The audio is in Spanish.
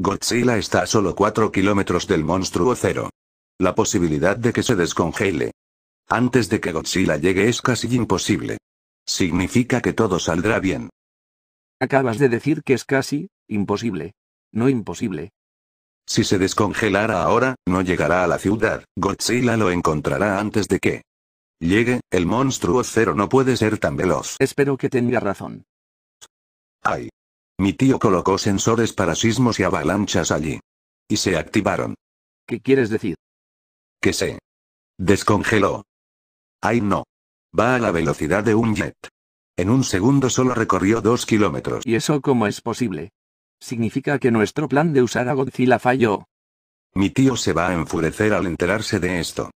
Godzilla está a solo 4 kilómetros del monstruo cero. La posibilidad de que se descongele. Antes de que Godzilla llegue es casi imposible. Significa que todo saldrá bien. Acabas de decir que es casi, imposible. No imposible. Si se descongelara ahora, no llegará a la ciudad, Godzilla lo encontrará antes de que llegue, el monstruo cero no puede ser tan veloz. Espero que tenga razón. Ay. Mi tío colocó sensores para sismos y avalanchas allí. Y se activaron. ¿Qué quieres decir? Que se descongeló. Ay no. Va a la velocidad de un jet. En un segundo solo recorrió dos kilómetros. ¿Y eso cómo es posible? Significa que nuestro plan de usar a Godzilla falló. Mi tío se va a enfurecer al enterarse de esto.